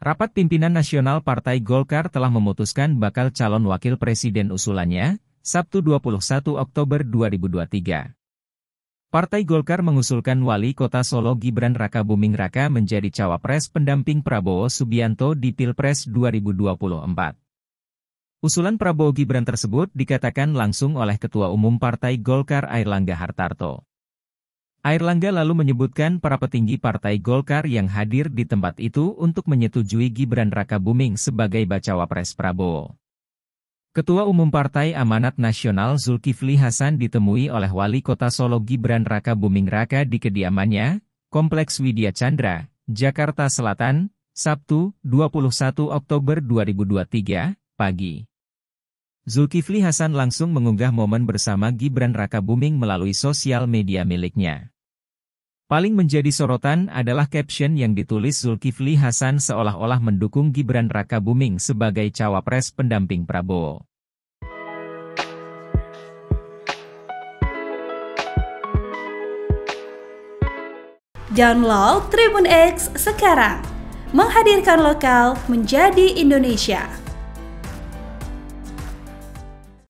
Rapat pimpinan nasional Partai Golkar telah memutuskan bakal calon wakil presiden usulannya, Sabtu 21 Oktober 2023. Partai Golkar mengusulkan wali kota Solo Gibran Raka Buming Raka menjadi cawapres pendamping Prabowo Subianto di Pilpres 2024. Usulan Prabowo Gibran tersebut dikatakan langsung oleh Ketua Umum Partai Golkar Airlangga Hartarto. Air Langga lalu menyebutkan para petinggi Partai Golkar yang hadir di tempat itu untuk menyetujui Gibran Raka Buming sebagai bacawa pres Prabowo. Ketua Umum Partai Amanat Nasional Zulkifli Hasan ditemui oleh Wali Kota Solo Gibran Raka Buming Raka di kediamannya, Kompleks Widya Chandra, Jakarta Selatan, Sabtu, 21 Oktober 2023, pagi. Zulkifli Hasan langsung mengunggah momen bersama Gibran Raka Buming melalui sosial media miliknya. Paling menjadi sorotan adalah caption yang ditulis Zulkifli Hasan seolah-olah mendukung Gibran Raka Buming sebagai cawapres pendamping Prabowo. Download Tribun X sekarang, menghadirkan lokal menjadi Indonesia.